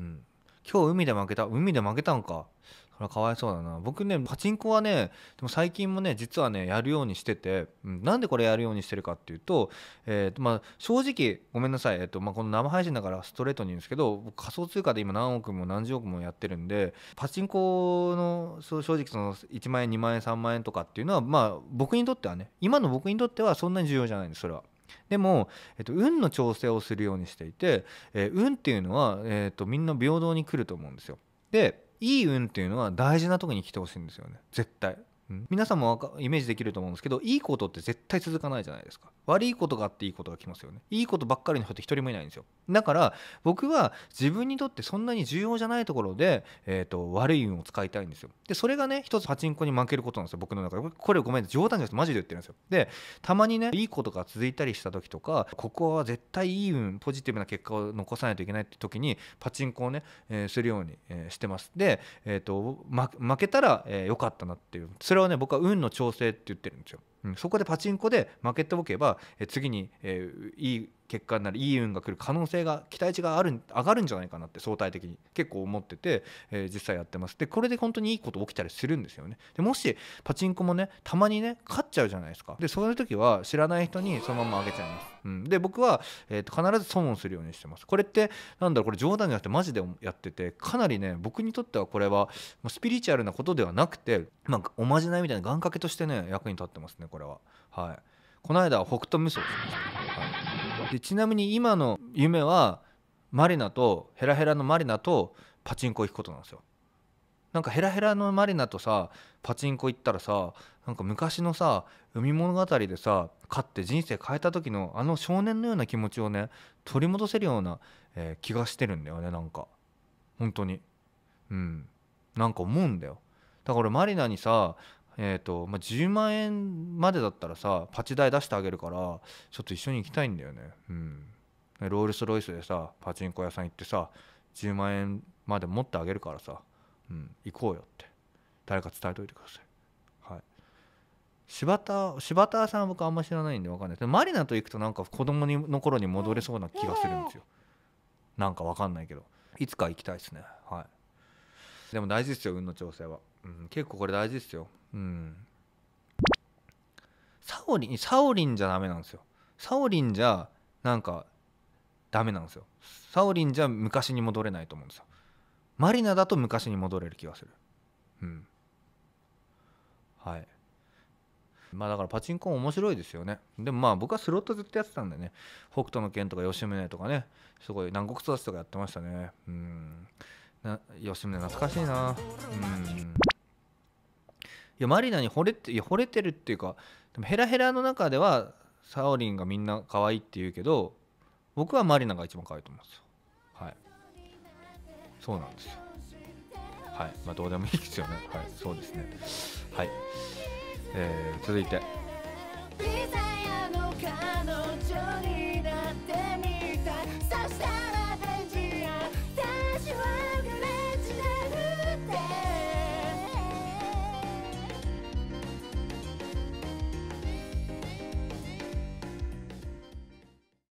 うん今日海で負けた海で負けたんかそれはかわいそうだな僕ねパチンコはねでも最近もね実はねやるようにしてて、うん、なんでこれやるようにしてるかっていうと,、えーとまあ、正直ごめんなさい、えーとまあ、この生配信だからストレートに言うんですけど仮想通貨で今何億も何十億もやってるんでパチンコの正直その1万円2万円3万円とかっていうのは、まあ、僕にとってはね今の僕にとってはそんなに重要じゃないんですそれは。でも、えっと、運の調整をするようにしていて、えー、運っていうのは、えー、っとみんな平等に来ると思うんですよ。でいい運っていうのは大事なとこに来てほしいんですよね絶対。皆さんもイメージできると思うんですけどいいことって絶対続かないじゃないですか悪いことがあっていいことが来ますよねいいことばっかりの人って一人もいないんですよだから僕は自分にとってそんなに重要じゃないところで、えーと、悪い運を使いたいんですよでそれがね一つパチンコに負けることなんですよ僕の中でこれごめん冗談じゃなくてマジで言ってるんですよでたまにねいいことが続いたりした時とかここは絶対いい運ポジティブな結果を残さないといけないって時にパチンコをね、えー、するように、えー、してますで、えーと、負けたらえー、かったなっていうそれれはね僕は運の調整って言ってるんですよ。うん、そこでパチンコで負けておけば、次に、いい結果になるいい運が来る可能性が期待値がある上がるんじゃないかなって相対的に結構思ってて、えー、実際やってますでこれで本当にいいこと起きたりするんですよねでもしパチンコもねたまにね勝っちゃうじゃないですかでそういう時は知らない人にそのままあげちゃいます、うん、で僕は、えーと、と必ず損をするようにしてますこれってなんだろうこれ冗談じゃなくてマジでやっててかなりね僕にとってはこれはスピリチュアルなことではなくて、まあ、おまじないみたいな願掛けとしてね役に立ってますねこれははいこの間は北斗無双しました、はいでちなみに今の夢はマリナとヘラヘラのマリナとパチンコ行くことなんですよなんかヘラヘラのマリナとさパチンコ行ったらさなんか昔のさ海物語でさ勝って人生変えた時のあの少年のような気持ちをね取り戻せるような、えー、気がしてるんだよねなんか本当にうんなんか思うんだよだからマリナにさえーとまあ、10万円までだったらさパチ代出してあげるからちょっと一緒に行きたいんだよね、うん、ロールスロイスでさパチンコ屋さん行ってさ10万円まで持ってあげるからさ、うん、行こうよって誰か伝えといてください、はい、柴田柴田さんは僕あんま知らないんで分かんないですマリナと行くとなんか子供にの頃に戻れそうな気がするんですよなんか分かんないけどいつか行きたいですねはいでも大事ですよ運の調整は、うん、結構これ大事ですようんサオリンサオリンじゃダメなんですよサオリンじゃなんかダメなんですよサオリンじゃ昔に戻れないと思うんですよマリナだと昔に戻れる気がするうんはいまあだからパチンコ面白いですよね。でもまあ僕はスロットずっとやってたんでね、北斗の拳とか吉宗とかね、すごい南国育ちとかやってましたね。うん。な吉宗懐かしいなうんいやマリナに惚れていや惚れてるっていうかでもヘラヘラの中ではサオリンがみんな可愛いって言うけど僕はマリナが一番可愛いと思うんですよはいそうなんですよはいまあどうでもいいですよねはいそうですねはい、えー、続いて